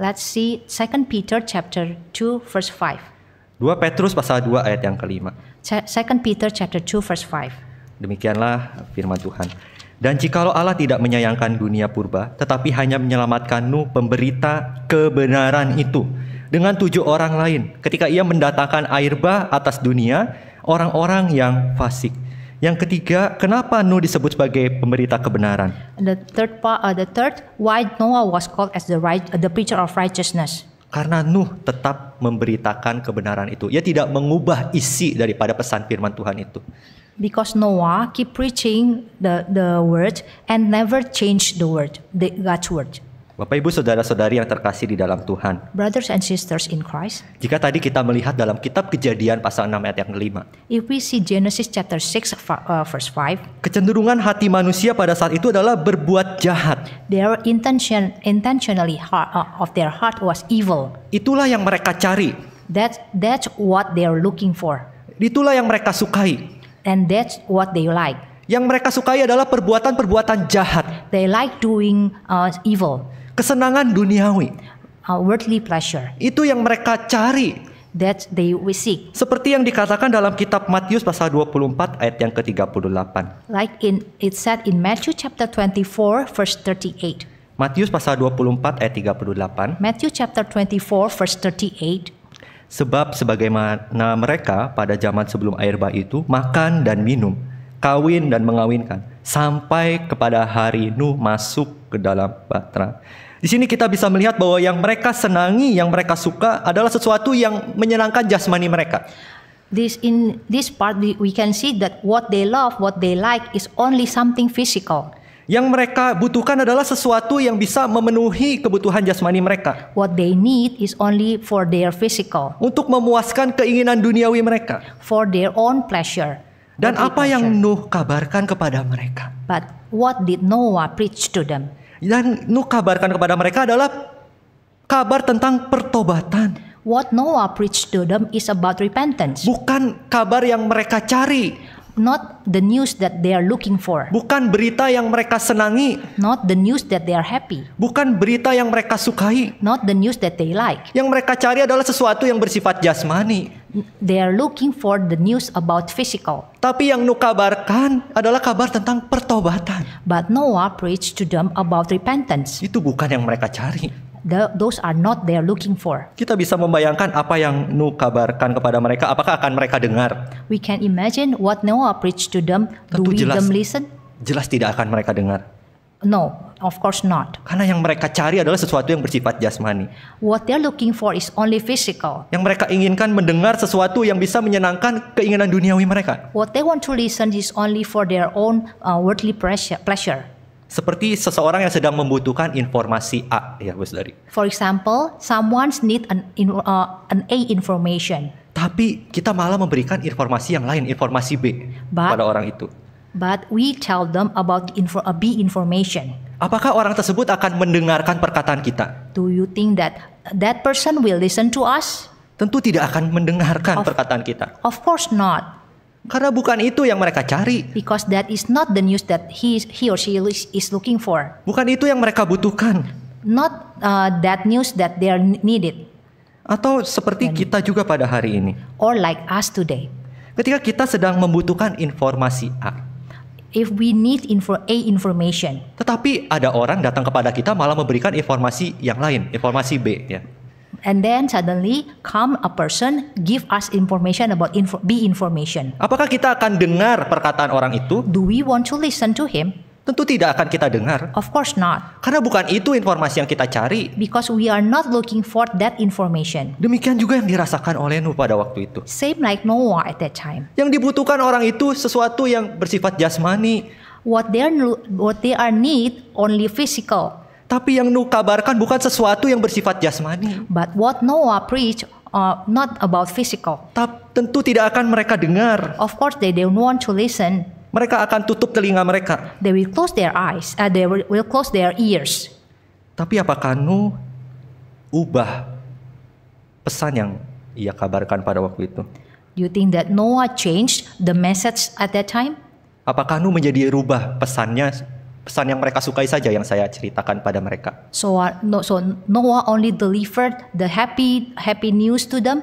S2: Let's see 2 Peter chapter 2 verse 5.
S1: 2 Petrus pasal 2 ayat yang kelima.
S2: 2 Peter chapter 2 verse 5.
S1: Demikianlah firman Tuhan. Dan jikalau Allah tidak menyayangkan dunia purba, tetapi hanya menyelamatkan Nuh pemberita kebenaran itu dengan tujuh orang lain ketika ia mendatangkan air bah atas dunia orang-orang yang fasik. Yang ketiga, kenapa Nuh disebut sebagai pemberita kebenaran?
S2: The third part, uh, the third, why Noah was called as the right, uh, the preacher of righteousness? Karena Nuh
S1: tetap memberitakan kebenaran itu. Ia tidak mengubah isi daripada pesan firman Tuhan itu.
S2: Because Noah keep preaching the the word and never change the word, the God's word.
S1: Bapak Ibu saudara-saudari yang terkasih di dalam Tuhan.
S2: Brothers and sisters in Christ.
S1: Jika tadi kita melihat dalam kitab Kejadian pasal 6 ayat yang kelima.
S2: If we see Genesis chapter 6 uh, verse 5.
S1: Kecenderungan hati manusia pada saat itu adalah berbuat jahat.
S2: Their intention intentionally heart, uh, of their heart was evil. Itulah yang mereka cari. That that's what they are looking for. Itulah yang mereka sukai. And that's what they like. Yang mereka sukai adalah perbuatan-perbuatan jahat. They like doing uh, evil kesenangan duniawi. Outwardly worldly pleasure. Itu yang mereka cari that they we seek.
S1: Seperti yang dikatakan dalam kitab Matius pasal 24 ayat yang ke-38.
S2: Like in it said in Matthew chapter 24 verse 38.
S1: Matius pasal 24 ayat 38.
S2: Matthew chapter 24 verse 38.
S1: Sebab sebagaimana mereka pada zaman sebelum air bah itu makan dan minum kawin dan mengawinkan sampai kepada hari Nuh masuk ke dalam bahtera. Di sini kita bisa melihat bahwa yang mereka senangi, yang mereka suka adalah sesuatu yang menyenangkan jasmani mereka.
S2: This in this part we can see that what they love, what they like is only something physical. Yang mereka butuhkan adalah
S1: sesuatu yang bisa memenuhi kebutuhan jasmani mereka.
S2: What they need is only for their physical. Untuk memuaskan keinginan duniawi mereka. For their own pleasure dan apa yang Nuh kabarkan kepada mereka? But what did Noah preach to
S1: them? Dan Nuh kabarkan kepada mereka adalah kabar tentang pertobatan.
S2: What Noah preached to them is about repentance. Bukan kabar yang mereka cari not the news that they are looking for. Bukan berita yang mereka senangi. Not the news that they are happy. Bukan berita yang mereka sukai. Not the news that they like. Yang mereka
S1: cari adalah sesuatu yang bersifat jasmani.
S2: They are looking for the news about physical. Tapi yang nukabarkan adalah kabar tentang pertobatan. But Noah preached to them about repentance. Itu bukan yang mereka cari the, those are not they are looking for. Kita bisa
S1: membayangkan apa yang Nu kabarkan kepada mereka, apakah akan mereka dengar?
S2: We can imagine what Noah preached to them. Tentu Do we jelas, them listen?
S1: Jelas tidak akan mereka dengar.
S2: No, of course not.
S1: Karena yang mereka cari adalah sesuatu yang bersifat jasmani.
S2: What they're looking for is only physical.
S1: Yang mereka inginkan mendengar sesuatu yang bisa menyenangkan keinginan duniawi mereka.
S2: What they want to listen is only for their own uh, worldly pleasure
S1: seperti seseorang yang sedang membutuhkan informasi A ya Bu Dari.
S2: For example, someone need an uh, an A information.
S1: Tapi kita malah memberikan informasi yang lain, informasi B but, pada orang itu.
S2: But we tell them about the info, uh, B information.
S1: Apakah orang tersebut akan mendengarkan perkataan kita?
S2: Do you think that that person will listen to us?
S1: Tentu tidak akan mendengarkan of, perkataan kita.
S2: Of course not. Karena bukan
S1: itu yang mereka cari.
S2: Because that is not the news that he he or she is looking for.
S1: Bukan itu yang mereka butuhkan.
S2: Not uh, that news that they are needed.
S1: Atau seperti And, kita juga pada hari ini.
S2: Or like us today.
S1: Ketika kita sedang membutuhkan informasi A.
S2: If we need info A information. Tetapi
S1: ada orang datang kepada kita malah memberikan informasi yang lain, informasi B ya.
S2: And then suddenly come a person give us information about info, be information. Apakah kita akan
S1: dengar perkataan orang itu? Do we want to listen to him? Tentu tidak akan kita dengar. Of course not. Karena bukan itu informasi yang kita cari.
S2: Because we are not looking for that information.
S1: Demikian juga yang dirasakan oleh Nuh pada waktu itu.
S2: Same like Noah at that time.
S1: Yang dibutuhkan orang itu sesuatu yang bersifat jasmani.
S2: What they are, what they are need only physical.
S1: Tapi yang nu kabarkan bukan sesuatu yang bersifat jasmani.
S2: But what Noah preach, uh, not about physical. Ta tentu tidak akan mereka dengar. Of course they don't want to listen. Mereka akan tutup telinga mereka. They will close their eyes. Uh, they will close their ears.
S1: Tapi apakah nu ubah pesan yang ia kabarkan pada waktu itu?
S2: Do you think that Noah changed the message at that time?
S1: Apakah nu menjadi rubah pesannya pesan yang mereka sukai saja yang saya ceritakan pada mereka.
S2: So uh, no, so Noah only delivered the happy happy news to them?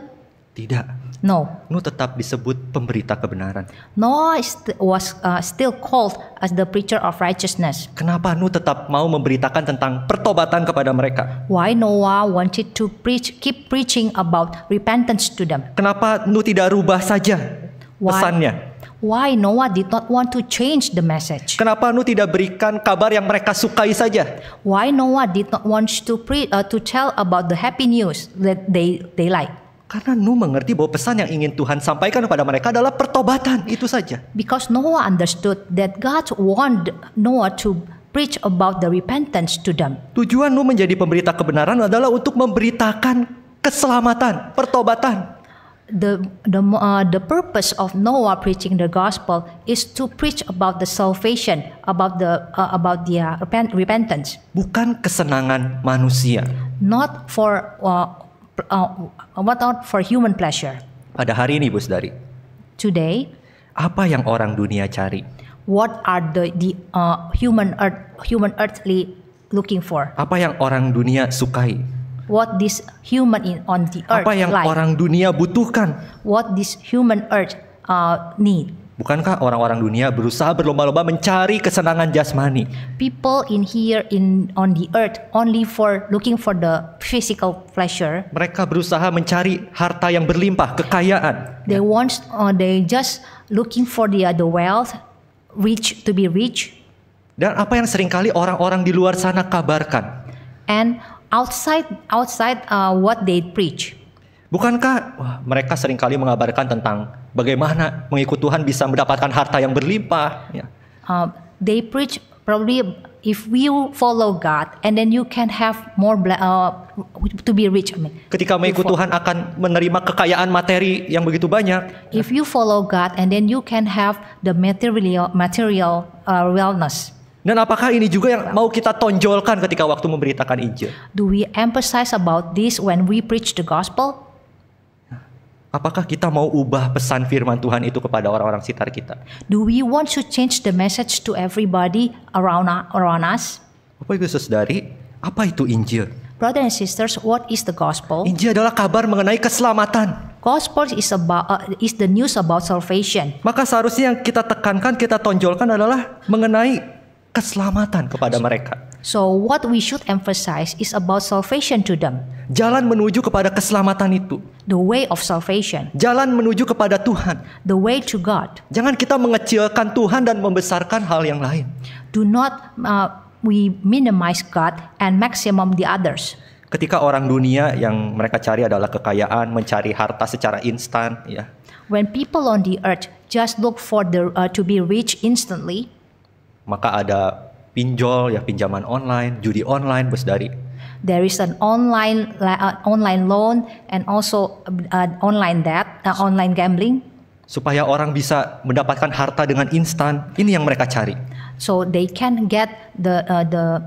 S2: Tidak. No.
S1: Nuh tetap disebut pemberita kebenaran.
S2: Noah st was uh, still called as the preacher of righteousness.
S1: Kenapa Nuh tetap mau memberitakan tentang pertobatan kepada mereka?
S2: Why Noah wanted to preach keep preaching about repentance to them?
S1: Kenapa Nuh tidak rubah saja
S2: Why? pesannya? Why Noah did not want to change the message?
S1: Kenapa Nuh tidak berikan kabar yang mereka sukai
S2: saja? Why Noah did not want to pre, uh, to tell about the happy news that they they like?
S1: Karena Nuh mengerti bahwa pesan yang ingin Tuhan sampaikan kepada mereka adalah pertobatan itu saja.
S2: Because Noah understood that God want Noah to preach about the repentance to them.
S1: Tujuan Nuh menjadi pemberita kebenaran adalah untuk memberitakan keselamatan,
S2: pertobatan the the uh, the purpose of Noah preaching the gospel is to preach about the salvation, about the uh, about the uh, repent, repentance.
S1: Bukan kesenangan manusia.
S2: Not for uh, uh, what not for human pleasure.
S1: Pada hari ini, Bu Dari.
S2: Today. Apa
S1: yang orang dunia cari?
S2: What are the the uh, human earth, human earthly looking for?
S1: Apa yang orang dunia sukai?
S2: what this human in on the earth apa yang like. orang dunia butuhkan what this human earth uh, need
S1: Bukankah orang-orang dunia berusaha berlomba-lomba mencari kesenangan jasmani?
S2: People in here in on the earth only for looking for the physical pleasure.
S1: Mereka berusaha mencari harta yang berlimpah, kekayaan.
S2: They want uh, they just looking for the uh, the wealth, rich to be rich.
S1: Dan apa yang seringkali orang-orang di luar sana kabarkan?
S2: And outside outside uh, what they preach.
S1: Bukankah wah, mereka seringkali mengabarkan tentang bagaimana mengikut Tuhan bisa mendapatkan harta yang berlimpah? Ya.
S2: Uh, they preach probably if we follow God and then you can have more uh, to be rich. I mean, ketika mengikut Tuhan
S1: akan menerima kekayaan materi yang begitu banyak.
S2: If you follow God and then you can have the material material uh, wellness.
S1: Dan apakah ini juga yang mau kita tonjolkan ketika waktu memberitakan Injil?
S2: Do we emphasize about this when we preach the gospel?
S1: Apakah kita mau ubah pesan firman Tuhan itu kepada orang-orang sekitar kita?
S2: Do we want to change the message to everybody around around us?
S1: Apa itu saudari? Apa itu Injil?
S2: Brothers and sisters, what is the gospel? Injil adalah kabar mengenai keselamatan. Gospel is about uh, is the news about salvation. Maka seharusnya yang kita tekankan, kita tonjolkan adalah mengenai
S1: keselamatan kepada mereka.
S2: So what we should emphasize is about salvation to them. Jalan menuju kepada keselamatan itu. The way of salvation. Jalan menuju kepada Tuhan. The way to God. Jangan
S1: kita mengecilkan Tuhan dan membesarkan hal yang lain.
S2: Do not uh, we minimize God and maximum the others.
S1: Ketika orang dunia yang mereka cari adalah kekayaan, mencari harta secara instan, ya.
S2: When people on the earth just look for the uh, to be rich instantly
S1: maka ada pinjol, ya pinjaman online, judi online, bos dari.
S2: There is an online uh, online loan and also uh, online debt, uh, online gambling.
S1: Supaya orang bisa mendapatkan harta dengan instan, ini yang mereka cari.
S2: So they can get the uh, the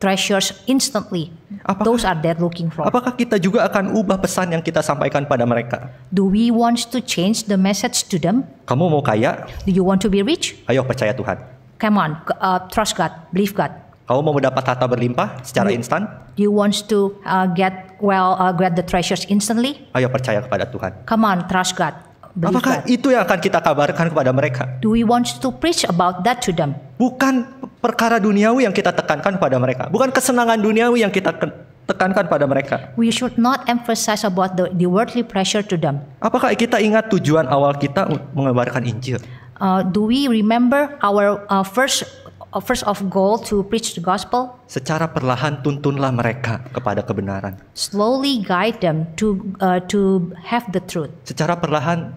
S2: treasures instantly. Apakah, Those are they looking for.
S1: Apakah kita juga akan ubah pesan yang kita sampaikan pada mereka?
S2: Do we want to change the message to them?
S1: Kamu mau kaya?
S2: Do you want to be rich?
S1: Ayo percaya Tuhan.
S2: Come on, uh, trust God, believe God.
S1: Kamu mau mendapat harta berlimpah secara instan?
S2: You wants to uh, get well, uh, get the treasures instantly?
S1: Ayo percaya kepada Tuhan.
S2: Come on, trust God.
S1: Believe Apakah God. itu yang akan kita kabarkan kepada mereka?
S2: Do we want to preach about that to them? Bukan
S1: perkara duniawi yang kita tekankan kepada mereka. Bukan kesenangan duniawi yang kita tekankan pada mereka.
S2: We should not emphasize about the, the worldly pressure to them.
S1: Apakah kita ingat tujuan awal kita mengabarkan Injil?
S2: uh, do we remember our uh, first uh, first of goal to preach the gospel?
S1: Secara perlahan tuntunlah mereka kepada kebenaran.
S2: Slowly guide them to uh, to have the truth.
S1: Secara perlahan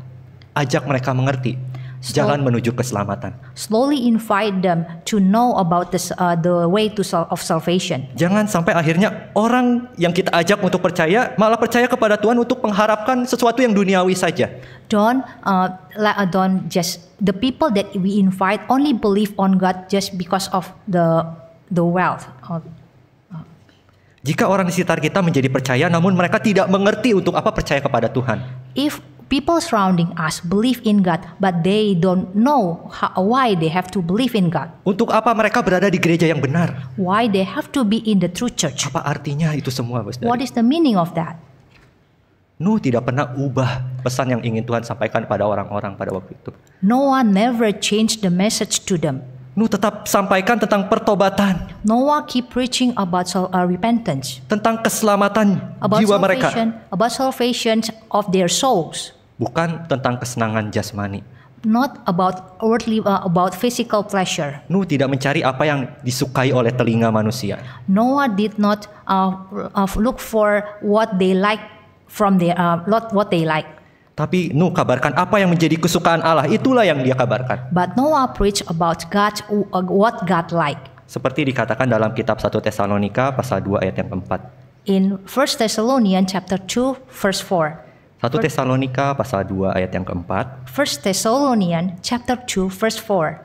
S1: ajak mereka mengerti Jalan menuju keselamatan.
S2: Slowly invite them to know about this, uh, the way to of salvation.
S1: Jangan sampai akhirnya orang yang kita ajak untuk percaya malah percaya kepada Tuhan untuk mengharapkan sesuatu yang duniawi saja.
S2: Don't uh, uh don't just the people that we invite only believe on God just because of the the wealth. Uh,
S1: jika orang di sekitar kita menjadi percaya namun mereka tidak mengerti untuk apa percaya kepada Tuhan.
S2: If People surrounding us believe in God, but they don't know how, why they have to believe in God.
S1: Untuk apa mereka berada di gereja yang benar?
S2: Why they have to be in the true church? Apa artinya itu semua, Bos? What is the meaning of that?
S1: Nuh tidak pernah ubah pesan yang ingin Tuhan sampaikan pada orang-orang pada waktu itu.
S2: Noah never changed the message to them. Nuh tetap sampaikan tentang pertobatan. Noah keep preaching about uh, repentance. Tentang keselamatan about jiwa mereka. About salvation of their souls
S1: bukan tentang kesenangan jasmani
S2: not about earthly uh, about physical pleasure.
S1: Nuh tidak mencari apa yang disukai oleh telinga manusia.
S2: Noah did not uh, uh look for what they like from their uh, what they like.
S1: Tapi Nuh kabarkan apa yang menjadi kesukaan Allah, itulah yang dia kabarkan.
S2: But Noah preached about God uh, what God like.
S1: Seperti dikatakan dalam kitab 1 Tesalonika pasal 2 ayat yang keempat.
S2: In 1 Thessalonians chapter 2 verse 4.
S1: 1 Tesalonika pasal 2 ayat yang keempat.
S2: 1 Thessalonian chapter 2 verse 4.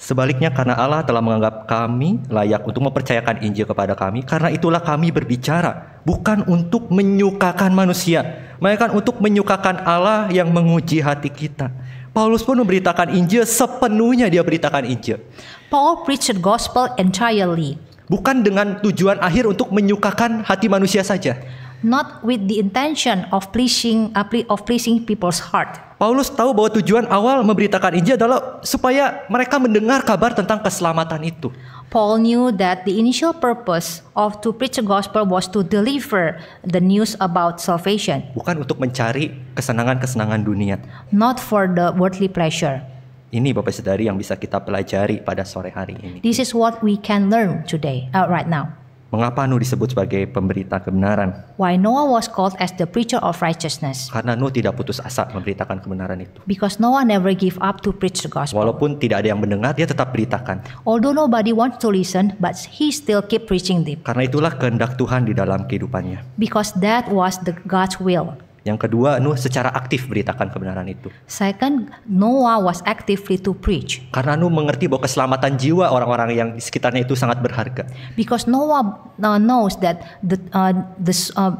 S1: Sebaliknya karena Allah telah menganggap kami layak untuk mempercayakan Injil kepada kami, karena itulah kami berbicara, bukan untuk menyukakan manusia, melainkan untuk menyukakan Allah yang menguji hati kita. Paulus pun memberitakan Injil sepenuhnya dia beritakan Injil.
S2: Paul preached gospel entirely.
S1: Bukan dengan tujuan akhir untuk menyukakan hati manusia saja not with
S2: the intention of pleasing uh, of pleasing people's heart.
S1: Paulus tahu bahwa tujuan awal memberitakan Injil adalah supaya mereka mendengar kabar tentang keselamatan itu.
S2: Paul knew that the initial purpose of to preach the gospel was to deliver the news about salvation.
S1: Bukan untuk mencari kesenangan-kesenangan dunia.
S2: Not for the worldly pleasure.
S1: Ini Bapak Saudari yang bisa kita pelajari pada sore hari ini.
S2: This is what we can learn today, uh, right now.
S1: Mengapa Nuh disebut sebagai pemberita kebenaran?
S2: Why Noah was called as the preacher of righteousness?
S1: Karena Nuh tidak putus asa memberitakan kebenaran itu.
S2: Because Noah never give
S1: up to preach the gospel. Walaupun tidak ada yang mendengar, dia tetap beritakan.
S2: Although nobody wants to listen, but he still keep preaching them.
S1: Karena itulah kehendak Tuhan di dalam kehidupannya.
S2: Because that was the God's will.
S1: Yang kedua, Nuh secara aktif beritakan kebenaran itu.
S2: Second, Noah was actively to preach.
S1: Karena Nuh mengerti bahwa keselamatan jiwa orang-orang yang di sekitarnya itu sangat berharga.
S2: Because Noah uh, knows that the uh, the uh,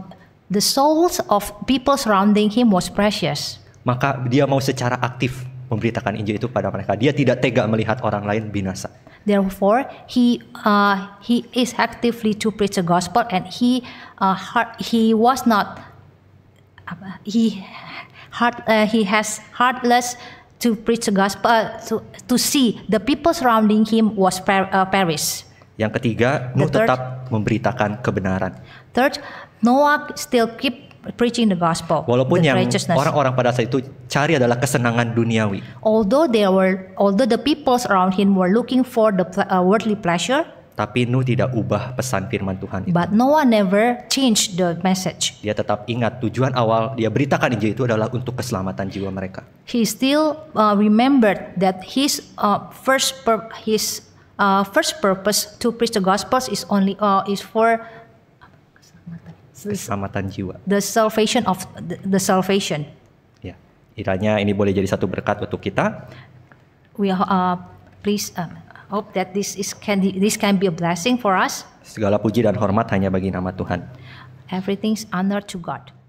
S2: the souls of people surrounding him was precious.
S1: Maka dia mau secara aktif memberitakan Injil itu pada mereka. Dia tidak tega melihat orang lain binasa.
S2: Therefore, he uh, he is actively to preach the gospel and he uh, he was not apa he heart uh, he has heartless to preach the gospel uh, to to see the people surrounding him was per, uh, perish.
S1: Yang ketiga, Nuh third, tetap memberitakan kebenaran.
S2: Third, Noah still keep preaching the gospel. Walaupun the yang orang-orang
S1: pada saat itu cari adalah kesenangan duniawi.
S2: Although they were although the people around him were looking for the uh, worldly pleasure.
S1: Tapi Nuh tidak ubah pesan firman Tuhan itu.
S2: But Noah never changed the message.
S1: Dia tetap ingat tujuan awal dia beritakan Injil itu adalah untuk keselamatan jiwa mereka.
S2: He still uh, remembered that his uh, first pur his uh, first purpose to preach the gospels is only uh, is for
S1: keselamatan jiwa.
S2: The salvation of the, the salvation.
S1: Ya, kiranya ini boleh jadi satu berkat untuk kita.
S2: We are, uh, please. Uh, hope that this is can this can be a blessing for us.
S1: Segala puji dan hormat hanya bagi nama Tuhan.
S2: Everything's honor to God.